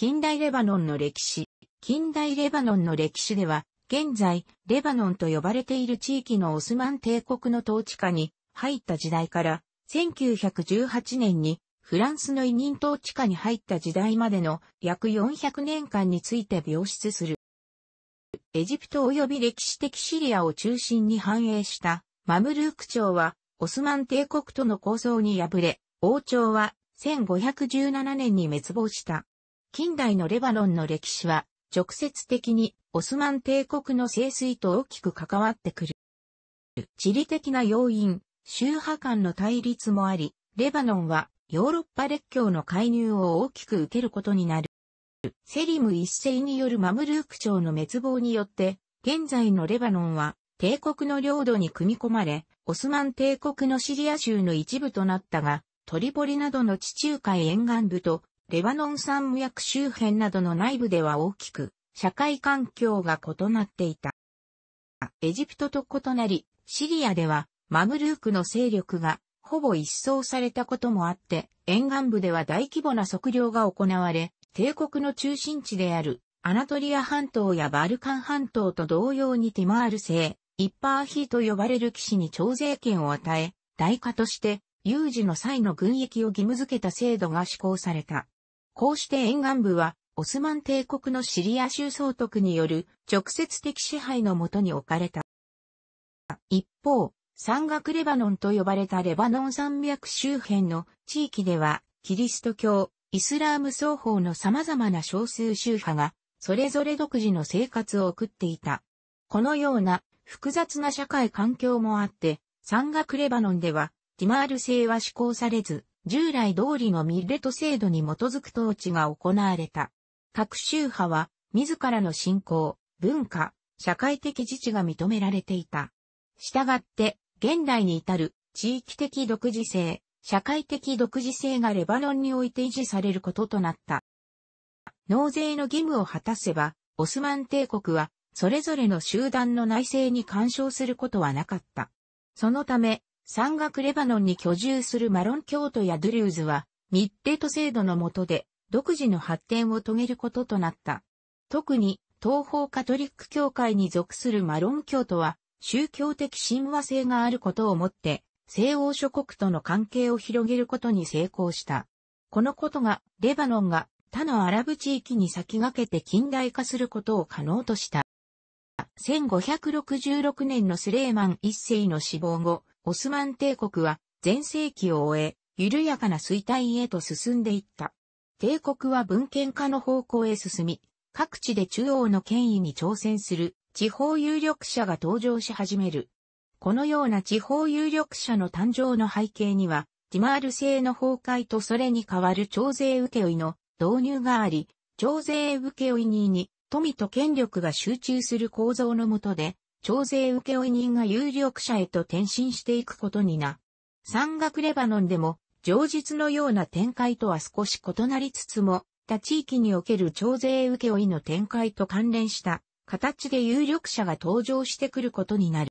近代レバノンの歴史。近代レバノンの歴史では、現在、レバノンと呼ばれている地域のオスマン帝国の統治下に入った時代から、1918年にフランスの委任統治下に入った時代までの約400年間について描出する。エジプト及び歴史的シリアを中心に繁栄したマムルーク朝は、オスマン帝国との構想に敗れ、王朝は1517年に滅亡した。近代のレバノンの歴史は、直接的にオスマン帝国の盛衰と大きく関わってくる。地理的な要因、宗派間の対立もあり、レバノンはヨーロッパ列強の介入を大きく受けることになる。セリム一世によるマムルーク朝の滅亡によって、現在のレバノンは帝国の領土に組み込まれ、オスマン帝国のシリア州の一部となったが、トリポリなどの地中海沿岸部とレバノン山脈周辺などの内部では大きく、社会環境が異なっていた。エジプトと異なり、シリアでは、マムルークの勢力が、ほぼ一掃されたこともあって、沿岸部では大規模な測量が行われ、帝国の中心地である、アナトリア半島やバルカン半島と同様にティマール製、イッパーヒーと呼ばれる騎士に徴税権を与え、代価として、有事の際の軍役を義務付けた制度が施行された。こうして沿岸部は、オスマン帝国のシリア州総督による直接的支配のもとに置かれた。一方、山岳レバノンと呼ばれたレバノン山脈周辺の地域では、キリスト教、イスラーム双方の様々な少数宗派が、それぞれ独自の生活を送っていた。このような複雑な社会環境もあって、山岳レバノンでは、ティマール制は施行されず、従来通りのミッレト制度に基づく統治が行われた。各宗派は、自らの信仰、文化、社会的自治が認められていた。したがって、現代に至る地域的独自性、社会的独自性がレバノンにおいて維持されることとなった。納税の義務を果たせば、オスマン帝国は、それぞれの集団の内政に干渉することはなかった。そのため、山岳レバノンに居住するマロン教徒やドゥューズは、ミッテト制度の下で、独自の発展を遂げることとなった。特に、東方カトリック教会に属するマロン教徒は、宗教的親和性があることをもって、西欧諸国との関係を広げることに成功した。このことが、レバノンが他のアラブ地域に先駆けて近代化することを可能とした。1566年のスレーマン一世の死亡後、オスマン帝国は前世紀を終え、緩やかな衰退へと進んでいった。帝国は文献化の方向へ進み、各地で中央の権威に挑戦する地方有力者が登場し始める。このような地方有力者の誕生の背景には、ティマール制の崩壊とそれに代わる徴税受負の導入があり、徴税受負に富と権力が集中する構造のもとで、徴税受負人が有力者へと転身していくことにな。山岳レバノンでも、上実のような展開とは少し異なりつつも、他地域における徴税受負の展開と関連した形で有力者が登場してくることになる。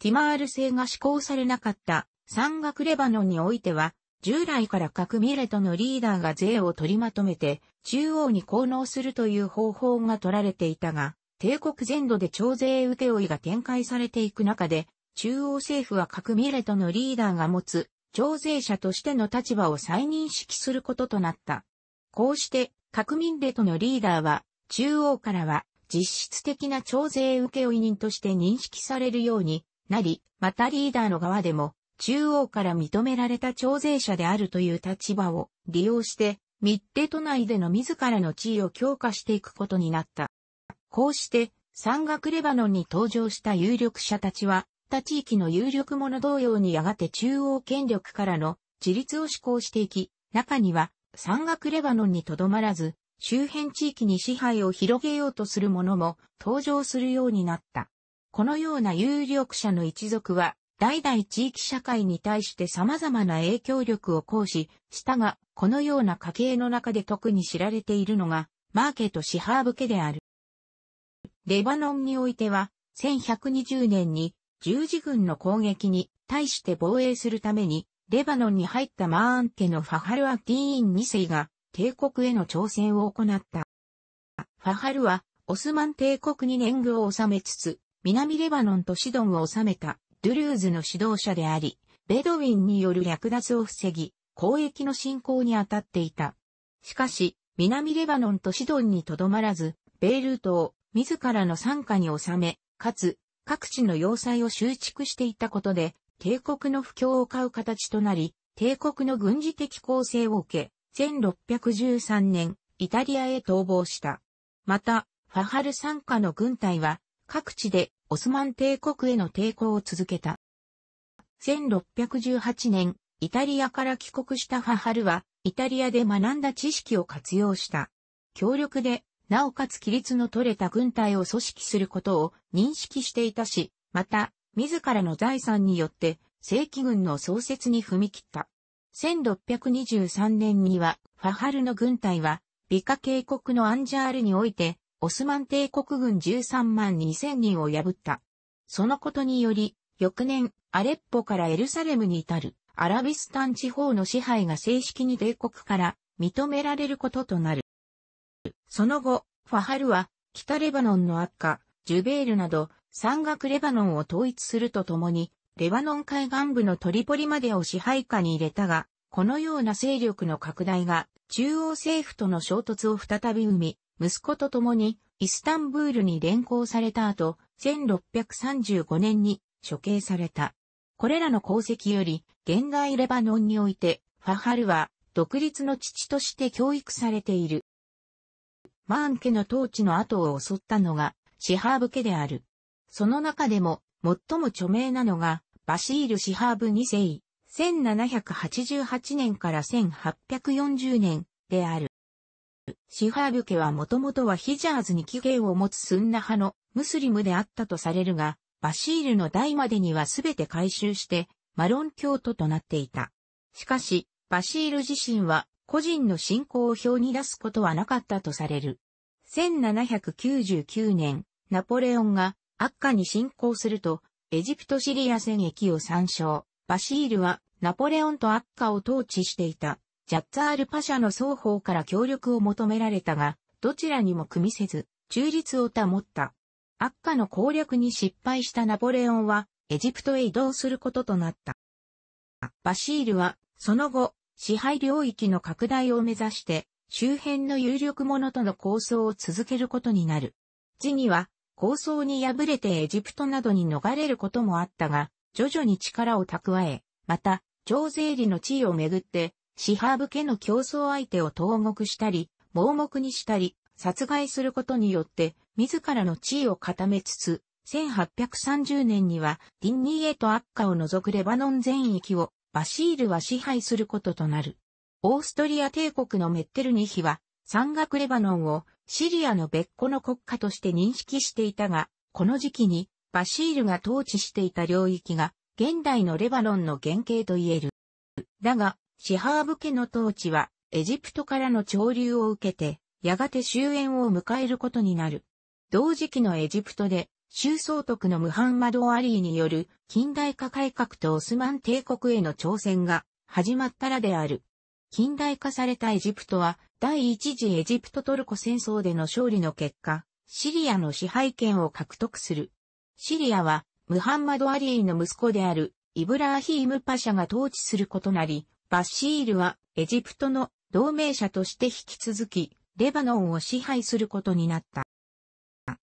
ティマール制が施行されなかった山岳レバノンにおいては、従来から各ミレトのリーダーが税を取りまとめて中央に効能するという方法が取られていたが、帝国全土で徴税請負が展開されていく中で、中央政府は各ミレトのリーダーが持つ、徴税者としての立場を再認識することとなった。こうして、各ミレトのリーダーは、中央からは、実質的な徴税請負人として認識されるようになり、またリーダーの側でも、中央から認められた徴税者であるという立場を利用して、密ッ都内での自らの地位を強化していくことになった。こうして、山岳レバノンに登場した有力者たちは、他地域の有力者同様にやがて中央権力からの自立を施行していき、中には山岳レバノンにとどまらず、周辺地域に支配を広げようとする者も登場するようになった。このような有力者の一族は、代々地域社会に対して様々な影響力を行使したが、このような家系の中で特に知られているのが、マーケとシハーブ家である。レバノンにおいては、1120年に十字軍の攻撃に対して防衛するために、レバノンに入ったマーン家のファハル・アディーン2世が帝国への挑戦を行った。ファハルはオスマン帝国に年貢を収めつつ、南レバノンとシドンを収めたドゥルーズの指導者であり、ベドウィンによる略奪を防ぎ、交易の進行に当たっていた。しかし、南レバノンとシドンにとどまらず、ベイルートを自らの参加に収め、かつ、各地の要塞を収蓄していたことで、帝国の不況を買う形となり、帝国の軍事的構成を受け、1613年、イタリアへ逃亡した。また、ファハル参加の軍隊は、各地でオスマン帝国への抵抗を続けた。1618年、イタリアから帰国したファハルは、イタリアで学んだ知識を活用した。協力でなおかつ規律の取れた軍隊を組織することを認識していたし、また、自らの財産によって、正規軍の創設に踏み切った。1623年には、ファハルの軍隊は、美化渓谷のアンジャールにおいて、オスマン帝国軍13万2000人を破った。そのことにより、翌年、アレッポからエルサレムに至る、アラビスタン地方の支配が正式に帝国から認められることとなる。その後、ファハルは、北レバノンのアッカ、ジュベールなど、山岳レバノンを統一するとともに、レバノン海岸部のトリポリまでを支配下に入れたが、このような勢力の拡大が、中央政府との衝突を再び生み、息子と共に、イスタンブールに連行された後、1635年に処刑された。これらの功績より、現代レバノンにおいて、ファハルは、独立の父として教育されている。マーン家の統治の後を襲ったのが、シハーブ家である。その中でも、最も著名なのが、バシール・シハーブ2世、1788年から1840年である。シハーブ家はもともとはヒジャーズに起源を持つスンナ派のムスリムであったとされるが、バシールの代までにはすべて改修して、マロン教徒となっていた。しかし、バシール自身は個人の信仰を表に出すことはなかったとされる。1799年、ナポレオンが悪化に侵攻すると、エジプトシリア戦役を参照。バシールはナポレオンと悪化を統治していた、ジャッツァールパシャの双方から協力を求められたが、どちらにも組みせず、中立を保った。悪化の攻略に失敗したナポレオンは、エジプトへ移動することとなった。バシールは、その後、支配領域の拡大を目指して、周辺の有力者との構想を続けることになる。ジには、構想に敗れてエジプトなどに逃れることもあったが、徐々に力を蓄え、また、上税理の地位をめぐって、シハーブ家の競争相手を投獄したり、盲目にしたり、殺害することによって、自らの地位を固めつつ、1830年には、ディンニーエとアッカを除くレバノン全域をバシールは支配することとなる。オーストリア帝国のメッテルニヒは、山岳レバノンをシリアの別個の国家として認識していたが、この時期にバシールが統治していた領域が現代のレバノンの原型と言える。だが、シハーブ家の統治はエジプトからの潮流を受けて、やがて終焉を迎えることになる。同時期のエジプトで州総督のムハンマド・アリーによる近代化改革とオスマン帝国への挑戦が始まったらである。近代化されたエジプトは第一次エジプトトルコ戦争での勝利の結果、シリアの支配権を獲得する。シリアはムハンマド・アリーの息子であるイブラーヒーム・パシャが統治することなり、バッシールはエジプトの同盟者として引き続きレバノンを支配することになった。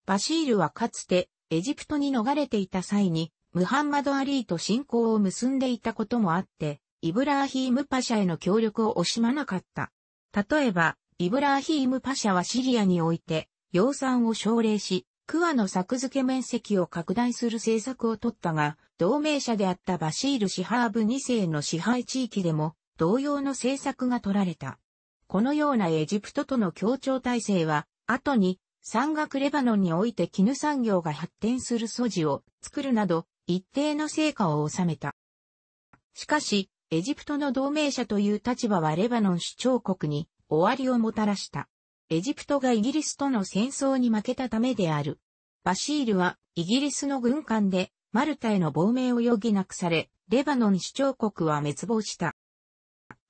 バシールはかつてエジプトに逃れていた際に、ムハンマド・アリーと信仰を結んでいたこともあって、イブラーヒーム・パシャへの協力を惜しまなかった。例えば、イブラーヒーム・パシャはシリアにおいて、養蚕を奨励し、クワの作付け面積を拡大する政策を取ったが、同盟者であったバシール・シハーブ2世の支配地域でも、同様の政策が取られた。このようなエジプトとの協調体制は、後に山岳レバノンにおいて絹産業が発展する素地を作るなど一定の成果を収めた。しかし、エジプトの同盟者という立場はレバノン主張国に終わりをもたらした。エジプトがイギリスとの戦争に負けたためである。バシールはイギリスの軍艦でマルタへの亡命を余儀なくされ、レバノン主張国は滅亡した。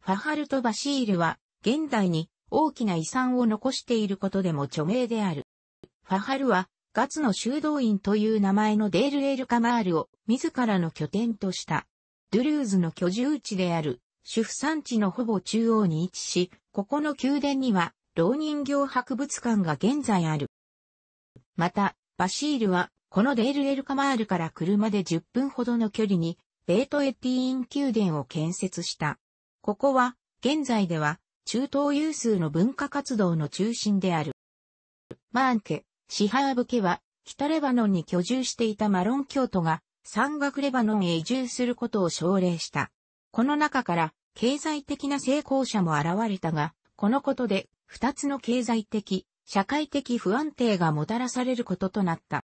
ファハルとバシールは現代に大きな遺産を残していることでも著名である。ファハルは、ガツの修道院という名前のデール・エル・カマールを自らの拠点とした。ドゥルーズの居住地である、主婦産地のほぼ中央に位置し、ここの宮殿には、老人形博物館が現在ある。また、バシールは、このデール・エル・カマールから車で10分ほどの距離に、ベート・エティーン宮殿を建設した。ここは、現在では、中東有数の文化活動の中心である。マーンケ、シハーブ家は、北レバノンに居住していたマロン教徒が、山岳レバノンへ移住することを奨励した。この中から、経済的な成功者も現れたが、このことで、二つの経済的、社会的不安定がもたらされることとなった。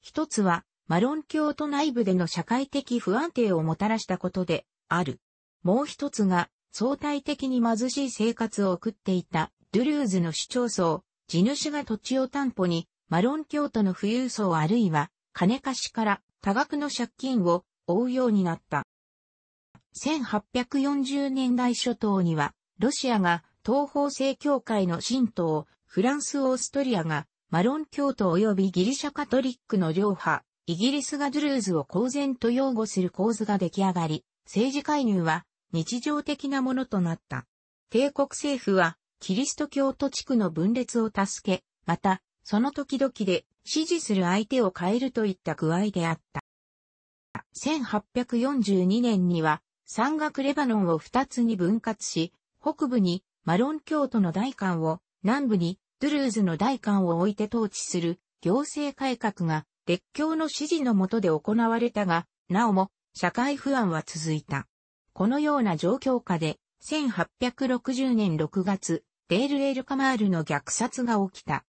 一つは、マロン教徒内部での社会的不安定をもたらしたことで、ある。もう一つが、相対的に貧しい生活を送っていた、ドゥルーズの市町層、地主が土地を担保に、マロン京都の富裕層あるいは、金貸しから多額の借金を負うようになった。1840年代初頭には、ロシアが東方正教会の神道、フランス・オーストリアがマロン教徒及びギリシャカトリックの両派、イギリスがドゥルーズを公然と擁護する構図が出来上がり、政治介入は日常的なものとなった。帝国政府はキリスト教徒地区の分裂を助け、また、その時々で支持する相手を変えるといった具合であった。1842年には、山岳レバノンを2つに分割し、北部にマロン教徒の大官を、南部にドゥルーズの大官を置いて統治する行政改革が列強の支持のもとで行われたが、なおも社会不安は続いた。このような状況下で、1860年6月、レール・エル・カマールの虐殺が起きた。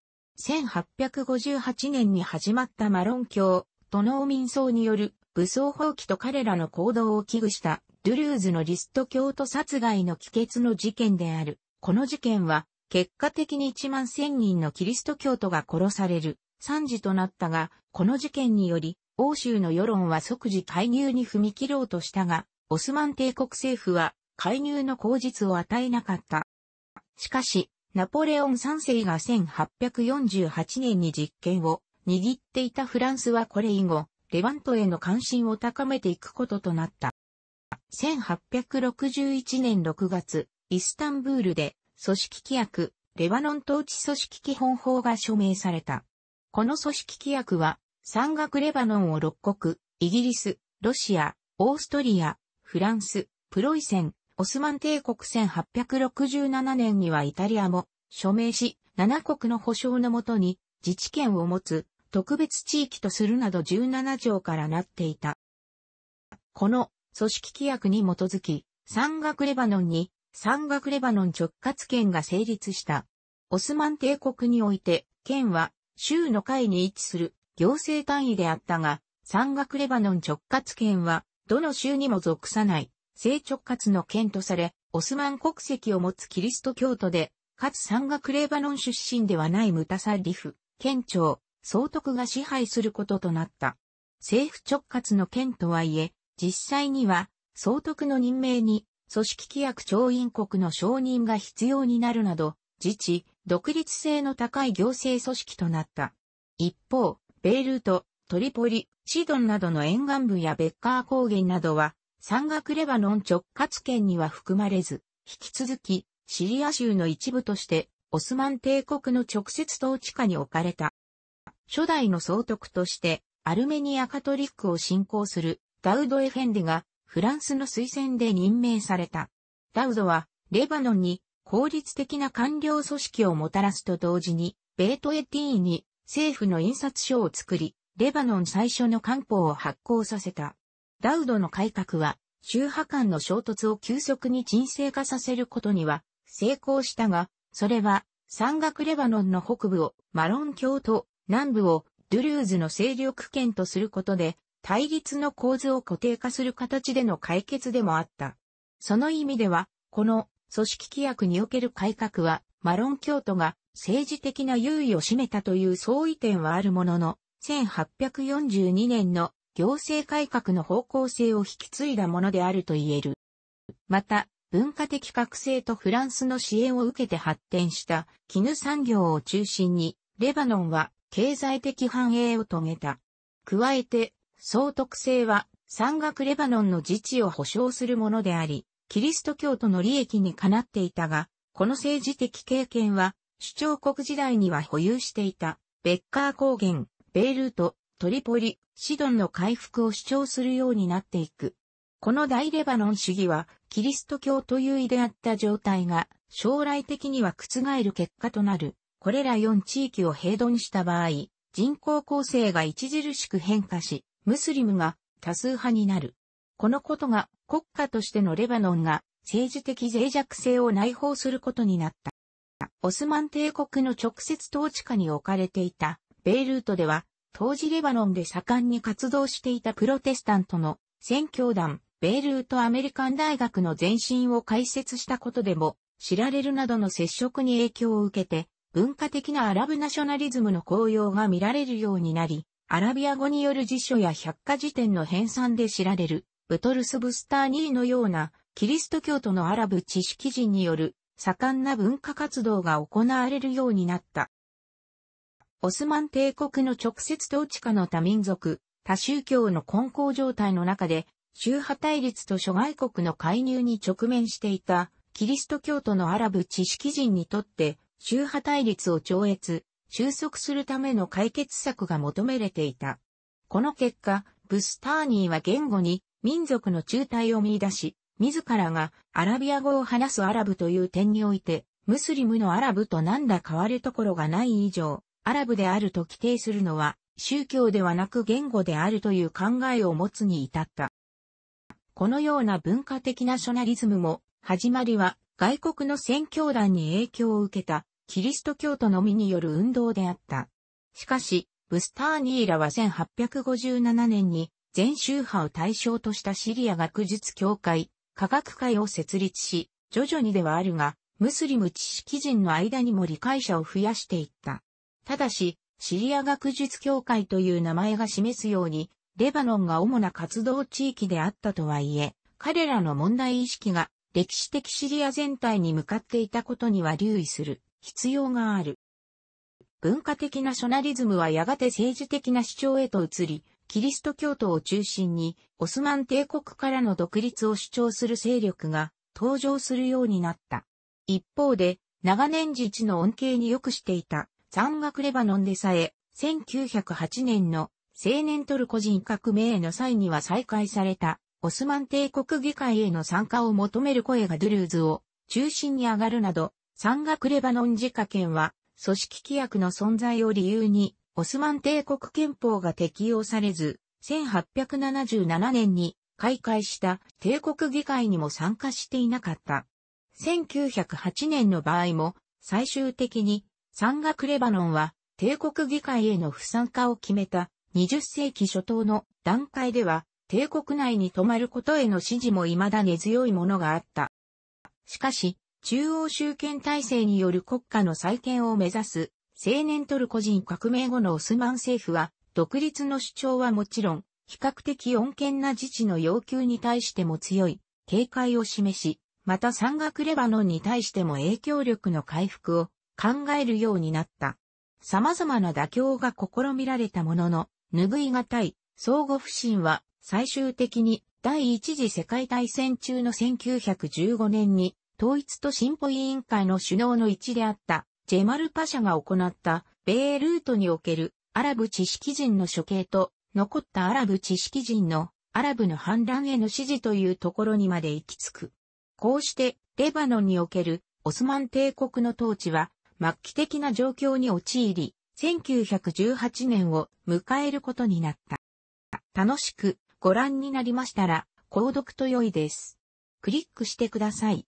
1858年に始まったマロン教、都農民層による武装放棄と彼らの行動を危惧したドゥルーズのリスト教徒殺害の帰結の事件である。この事件は、結果的に1万1000人のキリスト教徒が殺される惨事となったが、この事件により、欧州の世論は即時介入に踏み切ろうとしたが、オスマン帝国政府は介入の口実を与えなかった。しかし、ナポレオン3世が1848年に実権を握っていたフランスはこれ以後、レバントへの関心を高めていくこととなった。1861年6月、イスタンブールで組織規約、レバノン統治組織基本法が署名された。この組織規約は、山岳レバノンを6国、イギリス、ロシア、オーストリア、フランス、プロイセン、オスマン帝国1867年にはイタリアも署名し、7国の保障のもとに自治権を持つ特別地域とするなど17条からなっていた。この組織規約に基づき、山岳レバノンに山岳レバノン直轄権が成立した。オスマン帝国において、県は州の会に位置する行政単位であったが、山岳レバノン直轄権はどの州にも属さない正直轄の県とされ、オスマン国籍を持つキリスト教徒で、かつがクレーバノン出身ではないムタサリフ、県庁、総督が支配することとなった。政府直轄の県とはいえ、実際には、総督の任命に、組織規約調印国の承認が必要になるなど、自治、独立性の高い行政組織となった。一方、ベイルート、トリポリ、シドンなどの沿岸部やベッカー高原などは、山岳レバノン直轄圏には含まれず、引き続き、シリア州の一部として、オスマン帝国の直接統治下に置かれた。初代の総督として、アルメニアカトリックを信仰するダウド・エフェンデがフランスの推薦で任命された。ダウドはレバノンに効率的な官僚組織をもたらすと同時にベートエティーに政府の印刷所を作り、レバノン最初の官報を発行させた。ラウドの改革は、宗派間の衝突を急速に沈静化させることには成功したが、それは山岳レバノンの北部をマロン教と南部をドゥルーズの勢力圏とすることで、対立の構図を固定化する形での解決でもあった。その意味では、この組織規約における改革は、マロン教徒が政治的な優位を占めたという相違点はあるものの、1842年の行政改革の方向性を引き継いだものであると言える。また、文化的覚醒とフランスの支援を受けて発展した絹産業を中心に、レバノンは経済的繁栄を遂げた。加えて、総督制は山岳レバノンの自治を保障するものであり、キリスト教徒の利益にかなっていたが、この政治的経験は、主張国時代には保有していた、ベッカー高原、ベイルート、トリポリ、シドンの回復を主張するようになっていく。この大レバノン主義は、キリスト教という意であった状態が、将来的には覆る結果となる。これら4地域を平等にした場合、人口構成が著しく変化し、ムスリムが多数派になる。このことが国家としてのレバノンが政治的脆弱性を内包することになった。オスマン帝国の直接統治下に置かれていたベイルートでは当時レバノンで盛んに活動していたプロテスタントの宣教団、ベイルートアメリカン大学の前身を開設したことでも、知られるなどの接触に影響を受けて、文化的なアラブナショナリズムの効用が見られるようになり、アラビア語による辞書や百科事典の編纂で知られる、ブトルス・ブスター・ニーのような、キリスト教徒のアラブ知識人による、盛んな文化活動が行われるようになった。オスマン帝国の直接統治下の多民族、多宗教の混交状態の中で、宗派対立と諸外国の介入に直面していた、キリスト教徒のアラブ知識人にとって、宗派対立を超越、収束するための解決策が求めれていた。この結果、ブスターニーは言語に民族の中体を見出し、自らがアラビア語を話すアラブという点において、ムスリムのアラブと何らだ変わるところがない以上、アラブであると規定するのは、宗教ではなく言語であるという考えを持つに至った。このような文化的ナショナリズムも、始まりは外国の宣教団に影響を受けたキリスト教徒のみによる運動であった。しかし、ブスターニーラは1857年に全宗派を対象としたシリア学術協会、科学会を設立し、徐々にではあるが、ムスリム知識人の間にも理解者を増やしていった。ただし、シリア学術協会という名前が示すように、レバノンが主な活動地域であったとはいえ、彼らの問題意識が歴史的シリア全体に向かっていたことには留意する必要がある。文化的なショナリズムはやがて政治的な主張へと移り、キリスト教徒を中心にオスマン帝国からの独立を主張する勢力が登場するようになった。一方で、長年自治の恩恵に良くしていた山岳レバノンでさえ、1908年の青年トルコ人革命の際には再開された、オスマン帝国議会への参加を求める声がドゥルーズを中心に上がるなど、山岳レバノン自家権は、組織規約の存在を理由に、オスマン帝国憲法が適用されず、1877年に開会した帝国議会にも参加していなかった。1908年の場合も、最終的に山岳レバノンは帝国議会への不参加を決めた20世紀初頭の段階では帝国内に泊まることへの支持も未だ根強いものがあった。しかし、中央集権体制による国家の再建を目指す青年トルコ人革命後のオスマン政府は独立の主張はもちろん比較的穏健な自治の要求に対しても強い警戒を示し、また山岳レバノンに対しても影響力の回復を考えるようになった。様々な妥協が試みられたものの、拭いがたい、相互不信は最終的に第一次世界大戦中の1915年に統一と進歩委員会の首脳の一であったジェマルパシャが行った米ルートにおけるアラブ知識人の処刑と残ったアラブ知識人のアラブの反乱への支持というところにまで行き着く。こうしてレバノンにおけるオスマン帝国の統治は末期的な状況に陥り、1918年を迎えることになった。楽しくご覧になりましたら、購読と良いです。クリックしてください。